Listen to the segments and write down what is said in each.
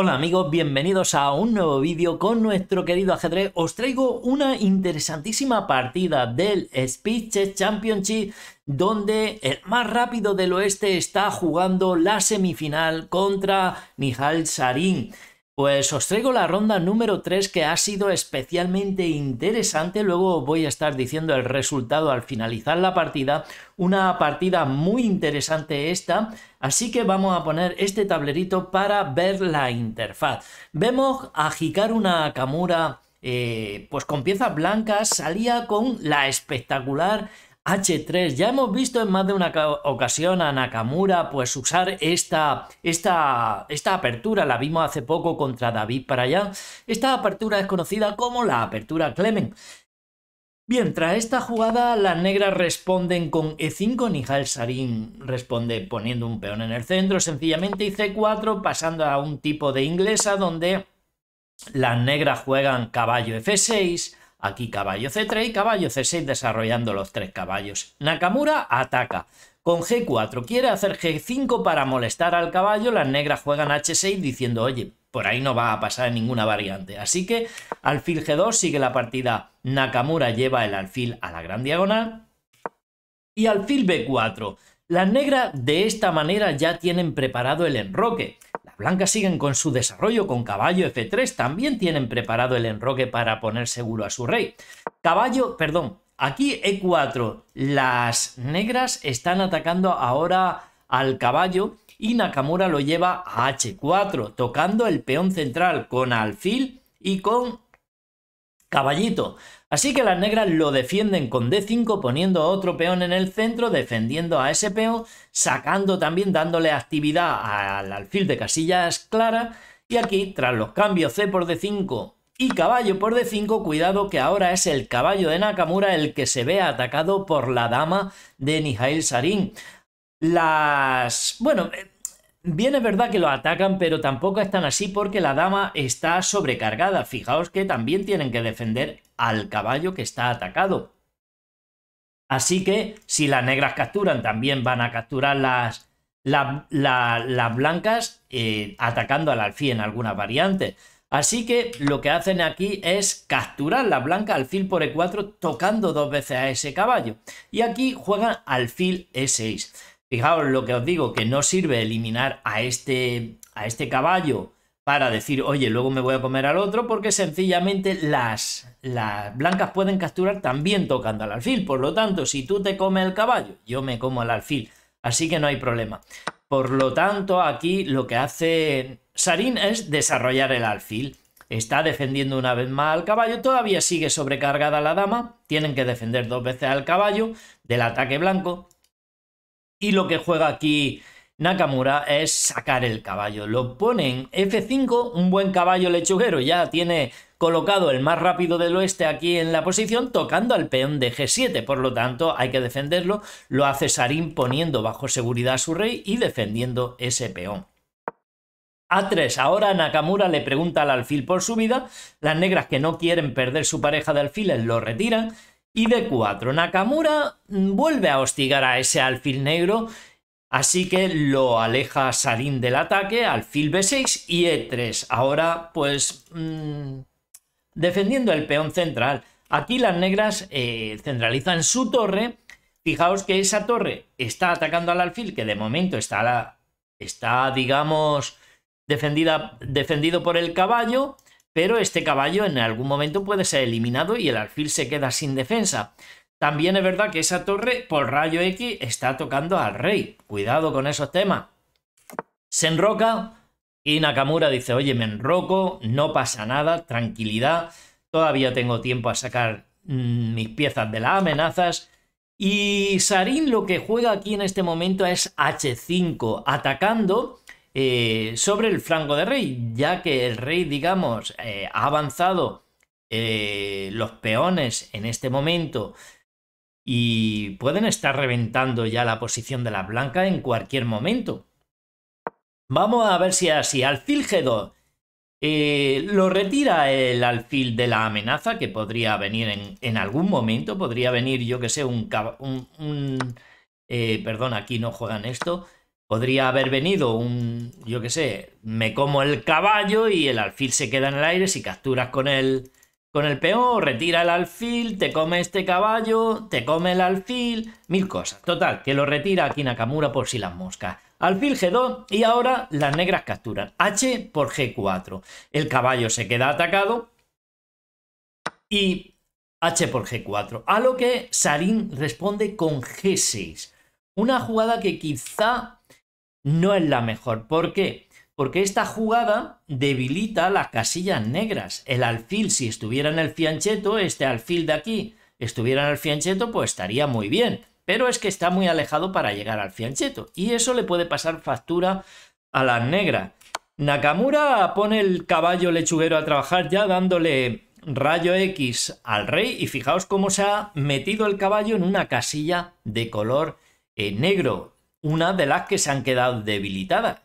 Hola amigos, bienvenidos a un nuevo vídeo con nuestro querido ajedrez. Os traigo una interesantísima partida del Speed Chess Championship donde el más rápido del oeste está jugando la semifinal contra Mijal Sarin. Pues os traigo la ronda número 3 que ha sido especialmente interesante, luego voy a estar diciendo el resultado al finalizar la partida, una partida muy interesante esta, así que vamos a poner este tablerito para ver la interfaz. Vemos a Hikaru una Kamura eh, pues con piezas blancas, salía con la espectacular H3. Ya hemos visto en más de una ocasión a Nakamura pues usar esta, esta, esta apertura, la vimos hace poco contra David para allá. Esta apertura es conocida como la apertura Clement. Bien, tras esta jugada las negras responden con E5, Nihal Sarin responde poniendo un peón en el centro sencillamente y C4 pasando a un tipo de inglesa donde las negras juegan caballo F6, Aquí caballo C3 y caballo C6 desarrollando los tres caballos. Nakamura ataca. Con G4 quiere hacer G5 para molestar al caballo. Las negras juegan H6 diciendo, oye, por ahí no va a pasar ninguna variante. Así que alfil G2 sigue la partida. Nakamura lleva el alfil a la gran diagonal. Y alfil B4. Las negras de esta manera ya tienen preparado el enroque blancas siguen con su desarrollo con caballo F3, también tienen preparado el enroque para poner seguro a su rey. Caballo, perdón, aquí E4, las negras están atacando ahora al caballo y Nakamura lo lleva a H4, tocando el peón central con alfil y con caballito. Así que las negras lo defienden con D5, poniendo otro peón en el centro, defendiendo a ese peón, sacando también, dándole actividad al alfil de casillas clara, Y aquí, tras los cambios C por D5 y caballo por D5, cuidado que ahora es el caballo de Nakamura el que se ve atacado por la dama de Nihail Sarin. Las... bueno... Bien, es verdad que lo atacan, pero tampoco están así porque la dama está sobrecargada. Fijaos que también tienen que defender al caballo que está atacado. Así que si las negras capturan, también van a capturar las, blancas eh, atacando al alfil en algunas variantes. Así que lo que hacen aquí es capturar la blanca alfil por e4 tocando dos veces a ese caballo. Y aquí juegan alfil e6. Fijaos lo que os digo, que no sirve eliminar a este, a este caballo para decir, oye, luego me voy a comer al otro, porque sencillamente las, las blancas pueden capturar también tocando al alfil. Por lo tanto, si tú te comes el caballo, yo me como el alfil. Así que no hay problema. Por lo tanto, aquí lo que hace Sarin es desarrollar el alfil. Está defendiendo una vez más al caballo, todavía sigue sobrecargada la dama, tienen que defender dos veces al caballo del ataque blanco, y lo que juega aquí Nakamura es sacar el caballo. Lo ponen F5, un buen caballo lechuguero. Ya tiene colocado el más rápido del oeste aquí en la posición, tocando al peón de G7. Por lo tanto, hay que defenderlo. Lo hace Sarin poniendo bajo seguridad a su rey y defendiendo ese peón. A3. Ahora Nakamura le pregunta al alfil por su vida. Las negras que no quieren perder su pareja de alfiles lo retiran y d 4 Nakamura vuelve a hostigar a ese alfil negro, así que lo aleja salín del ataque, alfil B6 y E3. Ahora, pues, mm, defendiendo el peón central. Aquí las negras eh, centralizan su torre. Fijaos que esa torre está atacando al alfil, que de momento está, está digamos, defendida, defendido por el caballo pero este caballo en algún momento puede ser eliminado y el alfil se queda sin defensa. También es verdad que esa torre por rayo X está tocando al rey. Cuidado con esos temas. Se enroca y Nakamura dice, oye, me enroco, no pasa nada, tranquilidad, todavía tengo tiempo a sacar mm, mis piezas de las amenazas. Y Sarin lo que juega aquí en este momento es H5, atacando eh, sobre el flanco de rey, ya que el rey, digamos, eh, ha avanzado eh, los peones en este momento y pueden estar reventando ya la posición de la blanca en cualquier momento. Vamos a ver si así. Alfil G2. lo retira el alfil de la amenaza que podría venir en, algún momento. Podría venir, yo que sé, un... un, perdón, aquí no juegan esto. Podría haber venido un, yo qué sé, me como el caballo y el alfil se queda en el aire. Si capturas con el, con el peón, retira el alfil, te come este caballo, te come el alfil, mil cosas. Total, que lo retira aquí Nakamura por si las moscas. Alfil G2 y ahora las negras capturan. H por G4. El caballo se queda atacado y H por G4. A lo que Sarin responde con G6. Una jugada que quizá no es la mejor. ¿Por qué? Porque esta jugada debilita las casillas negras. El alfil, si estuviera en el fiancheto, este alfil de aquí estuviera en el fiancheto, pues estaría muy bien. Pero es que está muy alejado para llegar al fiancheto. Y eso le puede pasar factura a la negra. Nakamura pone el caballo lechuguero a trabajar ya dándole rayo X al rey y fijaos cómo se ha metido el caballo en una casilla de color eh, negro una de las que se han quedado debilitadas.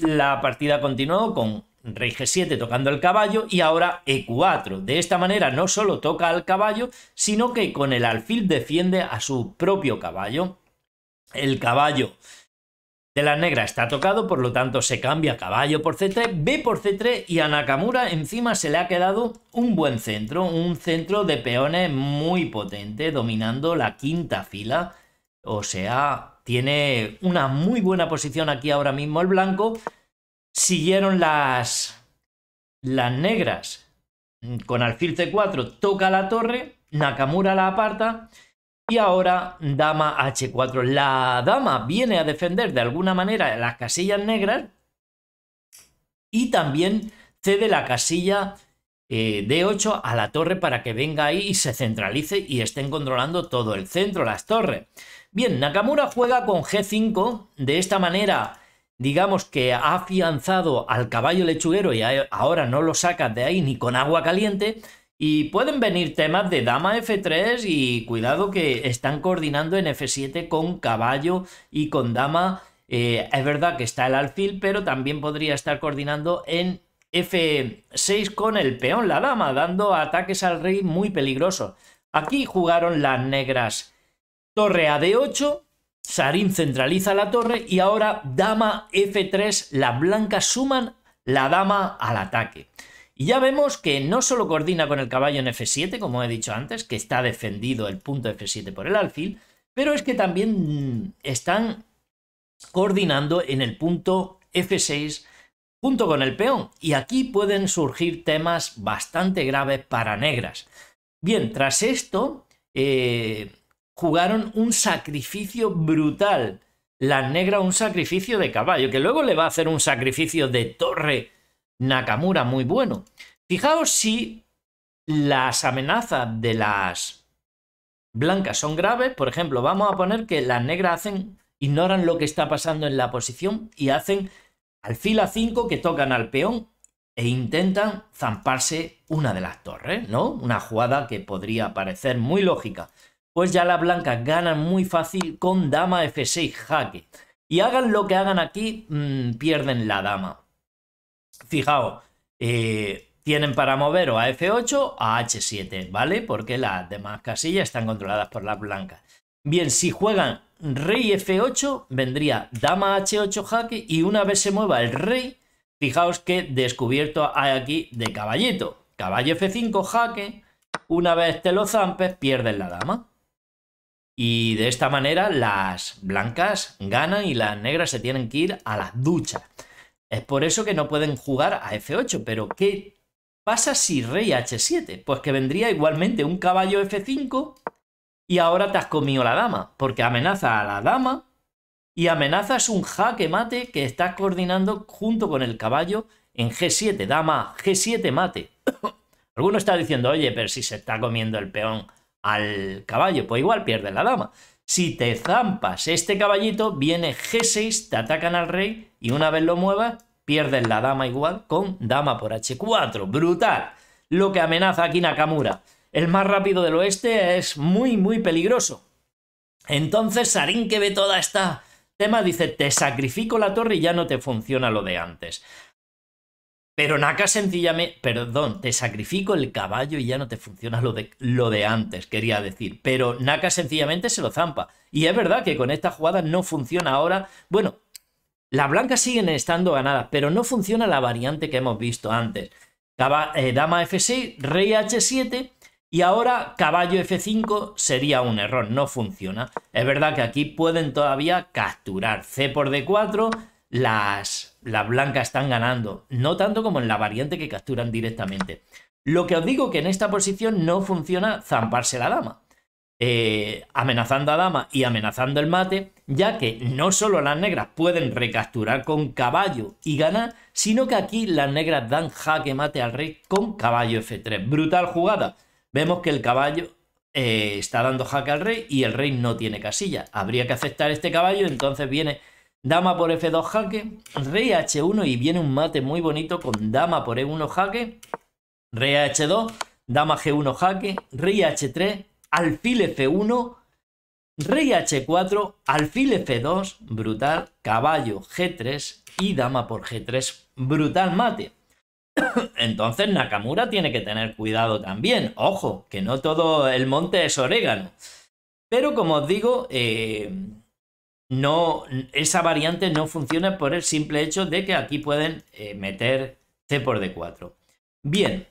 La partida continuó con rey g7 tocando el caballo y ahora e4. De esta manera no solo toca al caballo, sino que con el alfil defiende a su propio caballo. El caballo de la negra está tocado, por lo tanto se cambia caballo por c3, b por c3 y a Nakamura encima se le ha quedado un buen centro, un centro de peones muy potente, dominando la quinta fila o sea, tiene una muy buena posición aquí ahora mismo el blanco. Siguieron las, las negras con alfil c4, toca la torre, Nakamura la aparta y ahora dama h4. La dama viene a defender de alguna manera las casillas negras y también cede la casilla eh, D8 a la torre para que venga ahí y se centralice y estén controlando todo el centro, las torres. Bien, Nakamura juega con G5, de esta manera digamos que ha afianzado al caballo lechuguero y ahora no lo sacas de ahí ni con agua caliente. Y pueden venir temas de dama F3 y cuidado que están coordinando en F7 con caballo y con dama. Eh, es verdad que está el alfil, pero también podría estar coordinando en F6 con el peón, la dama, dando ataques al rey muy peligroso, Aquí jugaron las negras torre a 8 Sarin centraliza la torre y ahora dama F3, las blancas suman la dama al ataque. Y ya vemos que no solo coordina con el caballo en F7, como he dicho antes, que está defendido el punto F7 por el alfil, pero es que también mm, están coordinando en el punto F6 junto con el peón, y aquí pueden surgir temas bastante graves para negras. Bien, tras esto, eh, jugaron un sacrificio brutal. La negra un sacrificio de caballo, que luego le va a hacer un sacrificio de torre Nakamura muy bueno. Fijaos si las amenazas de las blancas son graves. Por ejemplo, vamos a poner que las negras hacen, ignoran lo que está pasando en la posición y hacen al fila 5 que tocan al peón e intentan zamparse una de las torres, ¿no? Una jugada que podría parecer muy lógica, pues ya las blancas ganan muy fácil con dama f6 jaque. Y hagan lo que hagan aquí, mm, pierden la dama. Fijaos, eh, tienen para mover o a f8 a h7, ¿vale? Porque las demás casillas están controladas por las blancas. Bien, si juegan rey F8, vendría dama H8 jaque y una vez se mueva el rey, fijaos que descubierto hay aquí de caballito. Caballo F5 jaque, una vez te lo zampes, pierdes la dama. Y de esta manera las blancas ganan y las negras se tienen que ir a las duchas. Es por eso que no pueden jugar a F8, pero ¿qué pasa si rey H7? Pues que vendría igualmente un caballo F5 y ahora te has comido la dama, porque amenaza a la dama y amenazas un jaque mate que estás coordinando junto con el caballo en G7, dama, G7 mate. Alguno está diciendo, oye, pero si se está comiendo el peón al caballo, pues igual pierdes la dama. Si te zampas este caballito, viene G6, te atacan al rey y una vez lo muevas, pierdes la dama igual con dama por H4. Brutal. Lo que amenaza aquí Nakamura el más rápido del oeste es muy, muy peligroso. Entonces Sarin que ve toda esta tema dice, te sacrifico la torre y ya no te funciona lo de antes. Pero Naka sencillamente, perdón, te sacrifico el caballo y ya no te funciona lo de, lo de antes, quería decir. Pero Naka sencillamente se lo zampa. Y es verdad que con esta jugada no funciona ahora. Bueno, las blancas siguen estando ganadas, pero no funciona la variante que hemos visto antes. Eh, dama F6, Rey H7 y ahora caballo F5 sería un error, no funciona. Es verdad que aquí pueden todavía capturar C por D4, las, blancas están ganando, no tanto como en la variante que capturan directamente. Lo que os digo que en esta posición no funciona zamparse la dama. Eh, amenazando a dama y amenazando el mate, ya que no solo las negras pueden recapturar con caballo y ganar, sino que aquí las negras dan jaque mate al rey con caballo F3. Brutal jugada Vemos que el caballo eh, está dando jaque al rey y el rey no tiene casilla. Habría que aceptar este caballo, entonces viene dama por f2 jaque, rey h1 y viene un mate muy bonito con dama por e1 jaque, rey h2, dama g1 jaque, rey h3, alfil f1, rey h4, alfil f2, brutal, caballo g3 y dama por g3, brutal mate. Entonces Nakamura tiene que tener cuidado también. Ojo, que no todo el monte es orégano. Pero como os digo, eh, no, esa variante no funciona por el simple hecho de que aquí pueden eh, meter C por D4. Bien,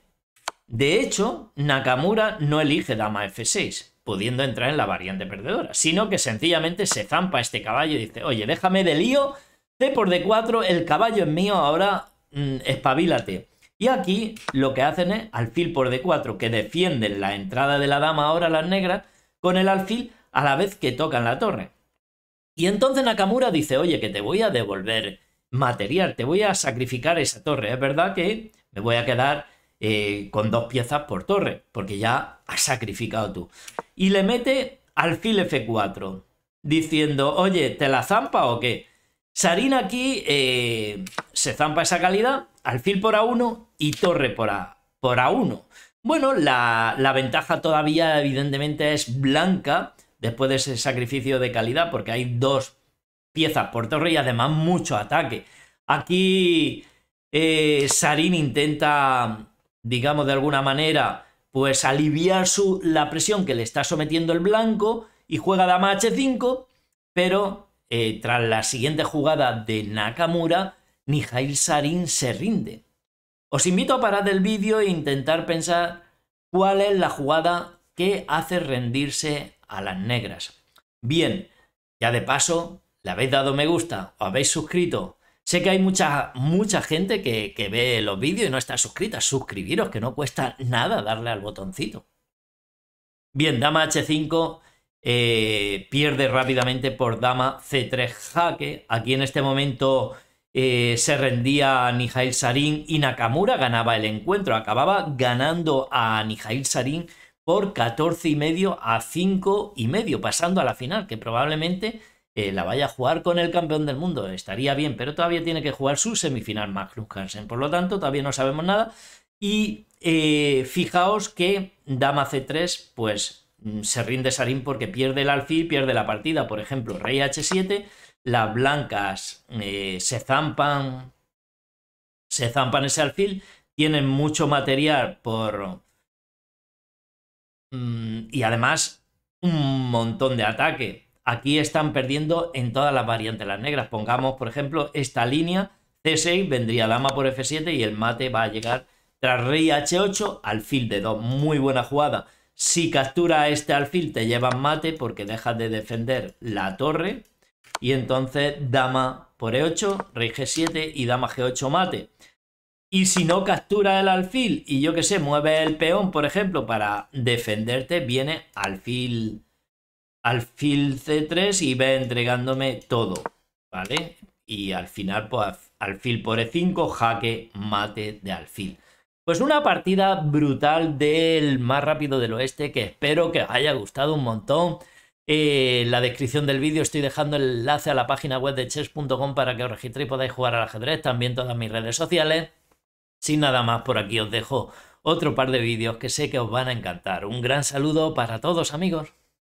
de hecho, Nakamura no elige dama F6, pudiendo entrar en la variante perdedora, sino que sencillamente se zampa este caballo y dice, oye, déjame de lío, C por D4, el caballo es mío, ahora mm, espabilate. Y aquí lo que hacen es alfil por d4, que defienden la entrada de la dama ahora las negras con el alfil a la vez que tocan la torre. Y entonces Nakamura dice, oye, que te voy a devolver material, te voy a sacrificar esa torre. Es verdad que me voy a quedar eh, con dos piezas por torre, porque ya has sacrificado tú. Y le mete alfil f4, diciendo, oye, ¿te la zampa o qué? Sarin aquí eh, se zampa esa calidad, alfil por A1 y torre por, A, por A1. Bueno, la, ventaja todavía evidentemente es blanca después de ese sacrificio de calidad porque hay dos piezas por torre y además mucho ataque. Aquí eh, Sarin intenta, digamos de alguna manera, pues aliviar su, la presión que le está sometiendo el blanco y juega dama h5, pero eh, tras la siguiente jugada de Nakamura, Mijail Sarin se rinde. Os invito a parar el vídeo e intentar pensar cuál es la jugada que hace rendirse a las negras. Bien, ya de paso, le habéis dado me gusta o habéis suscrito. Sé que hay mucha, mucha gente que, ve los vídeos y no está suscrita. Suscribiros, que no cuesta nada darle al botoncito. Bien, dama h5 eh, pierde rápidamente por dama c3 jaque. Aquí en este momento eh, se rendía a Nihail Sarin y Nakamura ganaba el encuentro. Acababa ganando a Nihail Sarin por 14 y medio a 5 y medio, pasando a la final, que probablemente eh, la vaya a jugar con el campeón del mundo. Estaría bien, pero todavía tiene que jugar su semifinal Magnus Por lo tanto, todavía no sabemos nada. Y eh, fijaos que Dama C3, pues mm, se rinde Sarin porque pierde el alfil, pierde la partida. Por ejemplo, Rey H7 las blancas eh, se zampan, se zampan ese alfil, tienen mucho material por... Mm, y además un montón de ataque. Aquí están perdiendo en todas las variantes las negras. Pongamos, por ejemplo, esta línea. C6 vendría dama por F7 y el mate va a llegar tras rey H8, alfil de 2. Muy buena jugada. Si captura este alfil te llevan mate porque dejas de defender la torre y entonces dama por e8, rey g7 y dama g8 mate. Y si no captura el alfil y yo que sé, mueve el peón, por ejemplo, para defenderte, viene alfil, alfil c3 y va entregándome todo, ¿vale? Y al final, pues alfil por e5, jaque, mate de alfil. Pues una partida brutal del más rápido del oeste que espero que os haya gustado un montón en eh, la descripción del vídeo estoy dejando el enlace a la página web de chess.com para que os registréis y podáis jugar al ajedrez. También todas mis redes sociales. Sin nada más, por aquí os dejo otro par de vídeos que sé que os van a encantar. Un gran saludo para todos amigos.